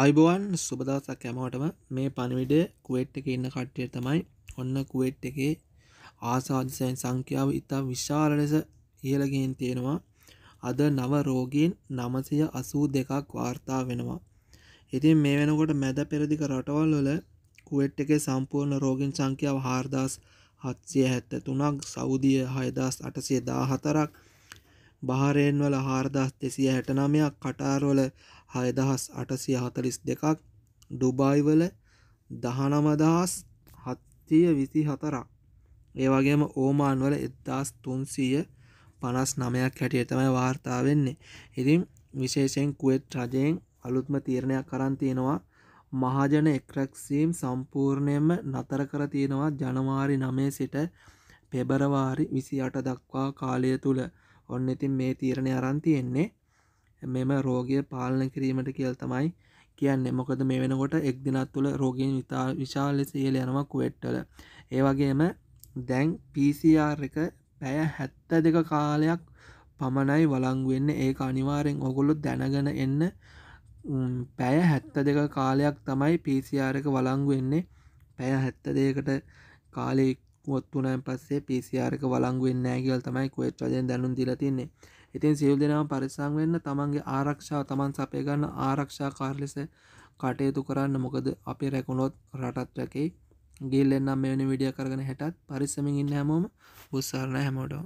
අයිබෝවන් සුබදසක් ඇමෝටම මේ පණවිඩ කුවට් එක ඉන්න කට්ටිය තමයි ඔන්න කුවට් එකේ ආසාධසයන් සංඛ්‍යාව ඉතා විශාල ලෙස ඉහළගෙන් තියෙනවා අද නව රෝගීන් නමසය අසූ දෙකක් වාර්තා වෙනවා ඉතින් මේ වෙනකොට මැද පෙරදික රටවල් වල කුවට් එකේ සම්පූර්ණ රෝගින් සංඛ්‍යාව හාර්දස් හත්සිය හැත්ත තුනක් සෞදිය හයදස් අටසේ දා හතරක් බාරයෙන්වල හාරදස් දෙසිය හැටනමයක් කටාරොල හයදහස් අටසිය හතලිස් දෙකක් ඩුබයිවල දහනමදහස් හත්තිය විසි හතරක් ඒවගේම ඕමාන්වල එදදාස් තුන්සීය පනස් නමයක් හැටිය තමයි වාර්තා වෙන්නේ ඉතින් විශේෂයෙන් කුවෙත් රජයෙන් අලුත්ම තීරණයක් කරන් තියෙනවා මහජන එක්රැක්සීම් සම්පූර්ණයෙන්ම නතර කර තියෙනවා ජනවාරි නමේ සිට පෙබරවාරි විසි අට දක්වා කාලය තුළ ඔන්න ඉතින් මේ තීරණය අරන්තියෙන්නේ මෙම රෝගය පාලන කිරීමට කියල් තමයි කියන්නේ මොකද මේ වෙනකොට එක් දිනත් තුළ රෝගීන් විතා විශාල ලෙස ඉහල යනවා කුවෙට්ටල ඒවගේම දැන් PCR එක පැය හැත්ත දෙක කාලයක් පමණයි වලංගුවෙන්න ඒ අනිවාරෙන් ඔගොලු දැනගෙන එන්න පැය හැත්ත දෙක කාලයක් තමයි PCR එක වලංගුවෙන්නේ පැය හැත්ත දෙකට කාලෙක් ඔත්තුනෑන් පස්සේ පිසිආරක වලංගුවෙන් නෑගවල් තමයි කොච්ච වදෙන් දැනුම් දිලතින්නේ ඉතින් සියල් දෙනාව පරිසං වෙන්න තමන්ගේ ආරක්ෂා තමන් සපයගන්න ආරක්ෂා කාර්ලෙස කටයුතු කරන්න මොකද අපි රැකුණොත් රටත් රැකයි ගිල්ලෙන්න්නම් මෙවැනි විඩිය කරගෙන හැටත් පරිස්සමින් ඉන්න හැමෝම උත්සාරණ හැමෝටෝ